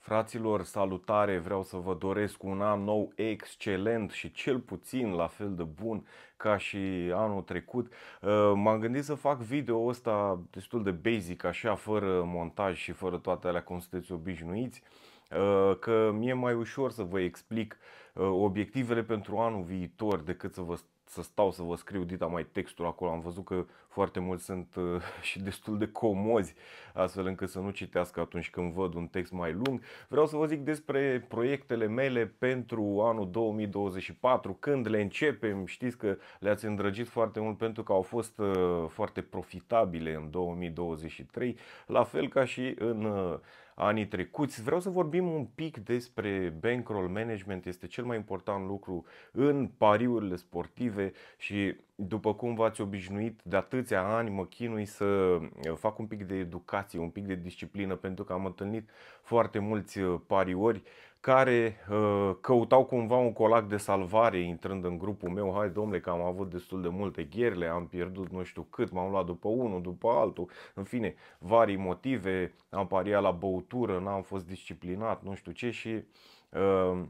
Fraților, salutare! Vreau să vă doresc un an nou excelent și cel puțin la fel de bun ca și anul trecut. Uh, m-am gândit să fac video ăsta destul de basic, așa, fără montaj și fără toate alea cum sunteți obișnuiți, uh, că mi-e mai ușor să vă explic uh, obiectivele pentru anul viitor decât să vă să stau să vă scriu dita mai textul acolo. Am văzut că foarte mulți sunt uh, și destul de comozi, astfel încât să nu citească atunci când văd un text mai lung. Vreau să vă zic despre proiectele mele pentru anul 2024, când le începem. Știți că le-ați îndrăgit foarte mult pentru că au fost uh, foarte profitabile în 2023, la fel ca și în uh, anii trecuți. Vreau să vorbim un pic despre bankroll management. Este cel mai important lucru în pariurile sportive și după cum v-ați obișnuit de atâția ani, mă chinui să uh, fac un pic de educație, un pic de disciplină, pentru că am întâlnit foarte mulți uh, pariori care uh, căutau cumva un colac de salvare intrând în grupul meu, hai domnule că am avut destul de multe gherle, am pierdut nu știu cât, m-am luat după unul, după altul, în fine, vari motive, am pariat la băutură, n-am fost disciplinat, nu știu ce și uh,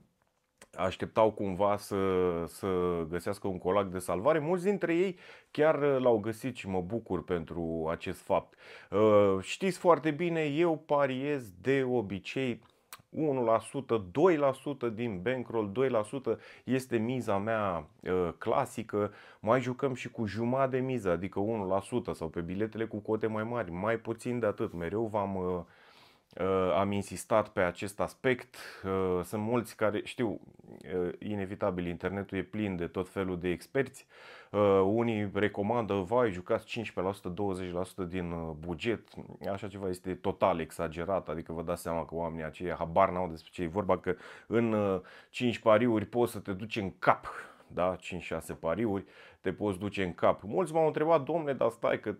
așteptau cumva să, să găsească un colac de salvare. Mulți dintre ei chiar uh, l-au găsit și mă bucur pentru acest fapt. Uh, știți foarte bine, eu pariez de obicei 1%, 2% din bankroll, 2% este miza mea ă, clasică, mai jucăm și cu jumătate de miză, adică 1% sau pe biletele cu cote mai mari, mai puțin de atât, mereu v-am ă, Uh, am insistat pe acest aspect. Uh, sunt mulți care, știu, uh, inevitabil internetul e plin de tot felul de experți. Unii recomandă, vai, jucați 15%, 20% din buget. Așa ceva este total exagerat, adică vă dați seama că oamenii aceia habar n-au despre ce e vorba, că în 5 pariuri poți să te duci în cap da? 5-6 pariuri, te poți duce în cap. Mulți m-au întrebat, domnule, dar stai că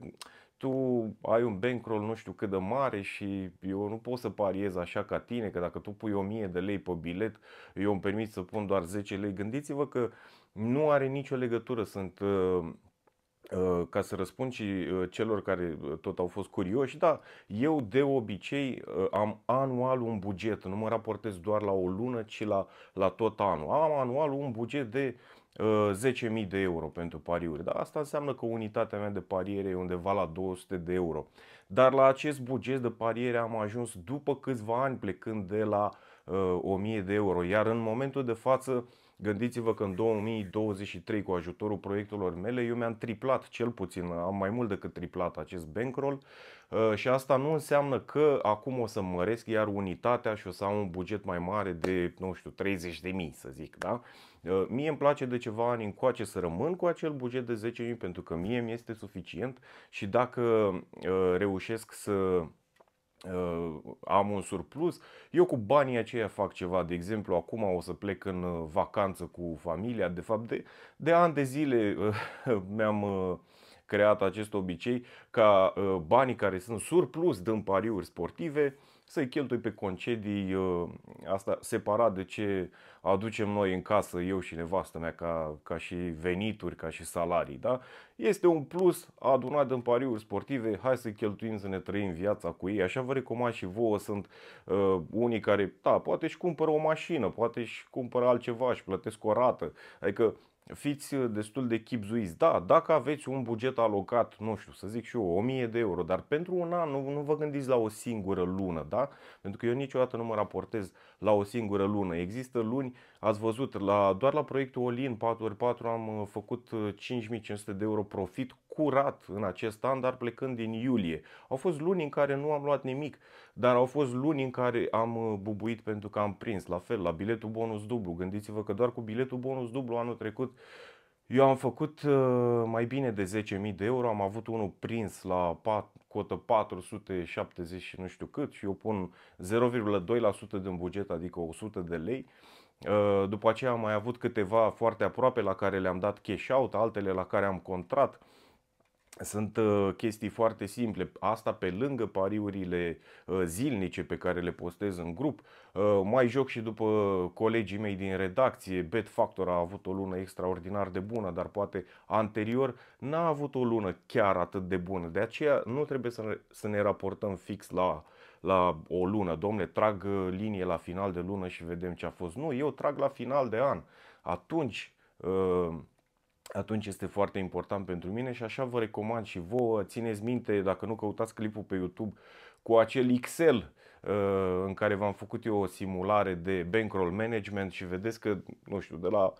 tu ai un bankroll nu știu cât de mare și eu nu pot să pariez așa ca tine, că dacă tu pui 1000 de lei pe bilet, eu îmi permit să pun doar 10 lei. Gândiți-vă că nu are nicio legătură, sunt uh, Uh, ca să răspund și uh, celor care uh, tot au fost curioși, da, eu de obicei am anual un buget, nu mă raportez doar la o lună, ci la, la tot anul. Am anual un buget de 10.000 de euro pentru pariuri, dar asta înseamnă că unitatea mea de pariere e undeva la 200 de euro. Dar la acest buget de pariere am ajuns după câțiva ani plecând de la uh, 1000 de euro, iar în momentul de față uh, Gândiți-vă că în 2023, cu ajutorul proiectelor mele, eu mi-am triplat cel puțin, am mai mult decât triplat acest bankroll uh, și asta nu înseamnă că acum o să măresc iar unitatea și o să am un buget mai mare de, nu știu, 30 de mii, să zic, da? Uh, mie îmi place de ceva ani încoace să rămân cu acel buget de 10.000 pentru că mie mi este suficient și dacă uh, reușesc să Uh, am un surplus, eu cu banii aceia fac ceva. De exemplu, acum o să plec în uh, vacanță cu familia. De fapt, de, de ani de zile uh, mi-am creat acest obicei ca banii care sunt surplus din pariuri sportive să-i cheltui pe concedii asta separat de ce aducem noi în casă, eu și nevastă mea, ca, ca și venituri, ca și salarii. Da? Este un plus adunat în pariuri sportive, hai să cheltuim, să ne trăim viața cu ei. Așa vă recomand și vouă, sunt uh, unii care, da, poate și cumpără o mașină, poate și cumpără altceva, și plătesc o rată. Adică fiți destul de chipzuiți. Da, dacă aveți un buget alocat, nu știu, să zic și eu, 1000 de euro, dar pentru un an nu, nu vă gândiți la o singură lună, da? Pentru că eu niciodată nu mă raportez la o singură lună. Există luni, ați văzut, la, doar la proiectul Olin 4x4 am uh, făcut 5500 uh, de euro profit curat în acest an, dar plecând din iulie. Au fost luni în care nu am luat nimic, dar au fost luni în care am uh, bubuit pentru că am prins. La fel, la biletul bonus dublu. Gândiți-vă că doar cu biletul bonus dublu anul trecut eu am făcut uh, mai bine de 10.000 de euro, am avut unul prins la pat, cotă 470 și nu știu cât și eu pun 0,2% din buget, adică 100 de lei. Uh, după aceea am mai avut câteva foarte aproape la care le-am dat cash out, altele la care am contrat sunt uh, chestii foarte simple. Asta pe lângă pariurile uh, zilnice pe care le postez în grup. Uh, mai joc și după colegii mei din redacție. Bet Factor a avut o lună extraordinar de bună, dar poate anterior n-a avut o lună chiar atât de bună. De aceea nu trebuie să ne, raportăm fix la, la o lună. Domne, trag linie la final de lună și vedem ce a fost. Nu, eu trag la final de an. Atunci atunci este foarte important pentru mine și așa vă recomand și vouă, țineți minte, dacă nu căutați clipul pe YouTube, cu acel Excel uh, în care v-am făcut eu o simulare de bankroll management și vedeți că, nu știu, de la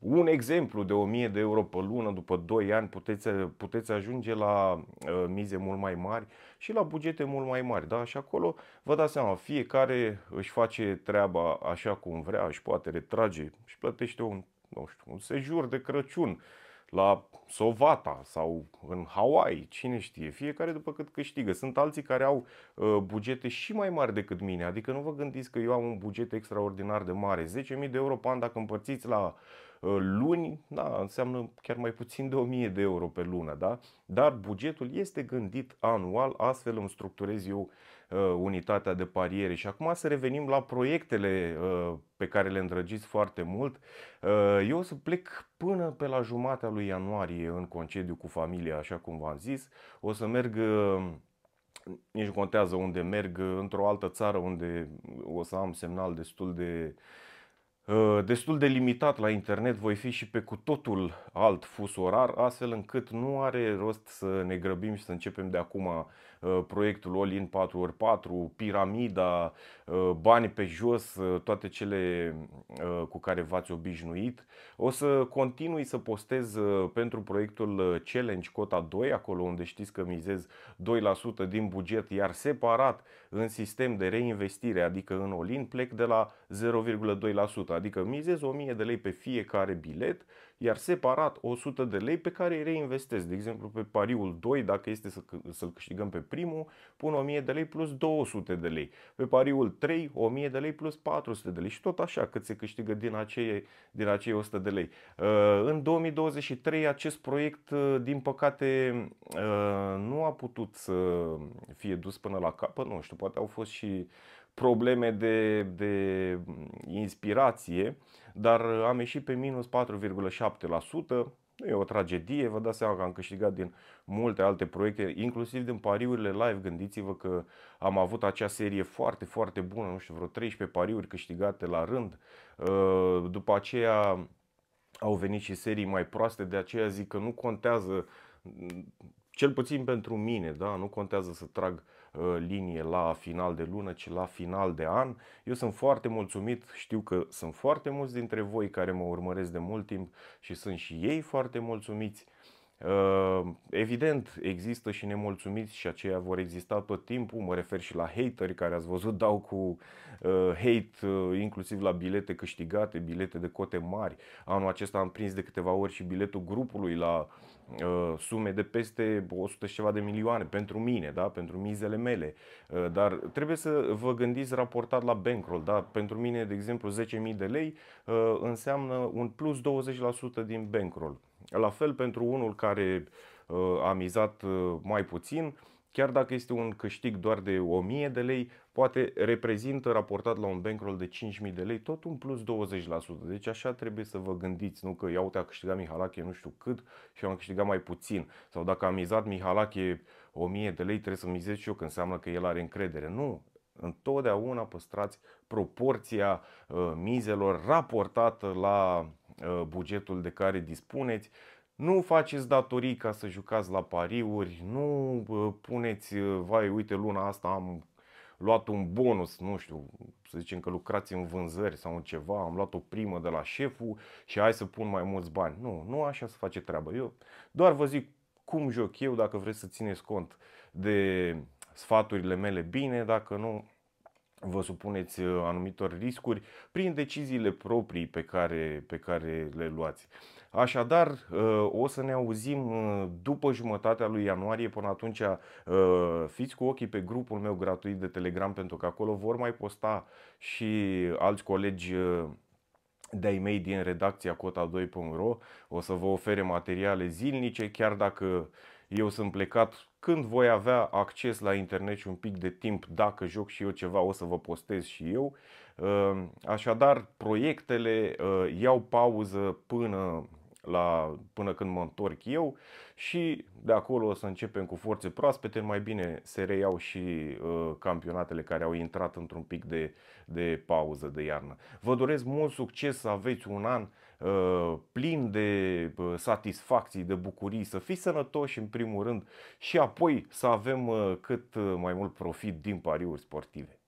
un exemplu de 1000 de euro pe lună, după 2 ani puteți, puteți ajunge la uh, mize mult mai mari și la bugete mult mai mari. Da? Și acolo vă dați seama, fiecare își face treaba așa cum vrea, își poate retrage și plătește un nu știu, un sejur de Crăciun la Sovata sau în Hawaii, cine știe, fiecare după cât câștigă. Sunt alții care au uh, bugete și mai mari decât mine, adică nu vă gândiți că eu am un buget extraordinar de mare. 10.000 de euro pe an dacă împărțiți la uh, luni, da, înseamnă chiar mai puțin de 1.000 de euro pe lună, da? Dar bugetul este gândit anual, astfel îmi structurez eu Uh, unitatea de pariere. Și acum să revenim la proiectele uh, pe care le îndrăgiți foarte mult. Uh, eu o să plec până pe la jumatea lui ianuarie în concediu cu familia, așa cum v-am zis. O să merg nici nu contează unde merg, într-o altă țară unde o să am semnal destul de uh, Ă, destul de limitat la internet, voi fi și pe cu totul alt fus orar, astfel încât nu are rost să ne grăbim și să începem de acum ă, proiectul All In 4x4, piramida, ă, bani pe jos, toate cele cu care v-ați obișnuit. O să continui să postez pentru proiectul Challenge Cota 2, acolo unde știți că mizez 2% din buget, iar separat în sistem de reinvestire, adică în All In, plec de la 0,2%. 100%, adică, adică mizez 1000 de lei pe fiecare bilet, iar separat 100 de lei pe care îi reinvestesc. De exemplu, pe pariul 2, dacă este să, să-l câștigăm pe primul, pun 1000 de lei plus 200 de lei. Pe pariul 3, 1000 de lei plus 400 de lei și tot așa cât se câștigă din acei, din acei 100 de lei. Uh, în 2023 acest proiect, uh, din păcate, uh, nu a putut să fie dus până la capăt, nu știu, poate au fost și probleme de, de inspirație, dar am ieșit pe minus 4,7%. Nu e o tragedie, vă dați seama că am câștigat din multe alte proiecte, inclusiv din pariurile live. Gândiți-vă că am avut acea serie foarte, foarte bună, nu știu, vreo 13 pariuri câștigate la rând. Uh, după aceea au venit și serii mai proaste, de aceea zic că nu contează cel puțin pentru mine, da? nu contează să trag uh, linie la final de lună, ci la final de an. Eu sunt foarte mulțumit, știu că sunt foarte mulți dintre voi care mă urmăresc de mult timp și sunt și ei foarte mulțumiți. Ehm, evident, există și nemulțumiți și aceia vor exista tot timpul. Mă refer și la hateri care ați văzut dau cu eh, hate eh, inclusiv la bilete câștigate, bilete de cote mari. Anul acesta am prins de câteva ori și biletul grupului la eh, sume de peste 100 și ceva de milioane pentru mine, da? pentru mizele mele. Dar trebuie să vă gândiți raportat la bankroll. Da? Pentru mine, de exemplu, 10.000 de lei înseamnă un plus 20% din bankroll. La fel pentru unul care uh, a mizat uh, mai puțin, chiar dacă este un câștig doar de 1000 de lei, poate reprezintă raportat la un bankroll de 5000 de lei tot un plus 20%. Deci așa trebuie să vă gândiți, nu că iau te a câștigat Mihalache nu știu cât și eu am câștigat mai puțin. Sau dacă am mizat Mihalache 1000 de lei, trebuie să mizez și eu, că înseamnă că el are încredere. Nu, întotdeauna păstrați proporția uh, mizelor raportată la Uh, bugetul de care dispuneți, nu faceți datorii ca să jucați la pariuri, nu uh, puneți, uh, vai, uite, luna asta am luat un bonus, nu știu, să zicem că lucrați în vânzări sau în ceva, am luat o primă de la șeful și hai să pun mai mulți bani. Nu, nu așa se face treaba. Eu doar vă zic cum joc eu, dacă vreți să țineți cont de sfaturile mele bine, dacă nu, vă supuneți uh, anumitor riscuri prin deciziile proprii pe care, pe care le luați. Așadar, uh, o să ne auzim uh, după jumătatea lui ianuarie. Până atunci, fiți cu ochii pe grupul meu gratuit de Telegram, pentru că acolo vor mai posta și alți colegi de-ai mei din redacția cota2.ro. O să vă ofere materiale zilnice, chiar dacă eu sunt plecat când voi avea acces la internet și un pic de timp, dacă joc și eu ceva, o să vă postez și eu. Ehm, așadar, proiectele eh, iau pauză până la, până când mă întorc eu și de acolo o să începem cu forțe proaspete, mai bine se reiau și eh, campionatele care au intrat într-un pic de, de pauză de iarnă. Vă doresc mult succes, să aveți un an Uh, plin de uh, satisfacții, de bucurii, să fii sănătoși în primul rând și apoi să avem uh, cât mai mult profit din pariuri sportive.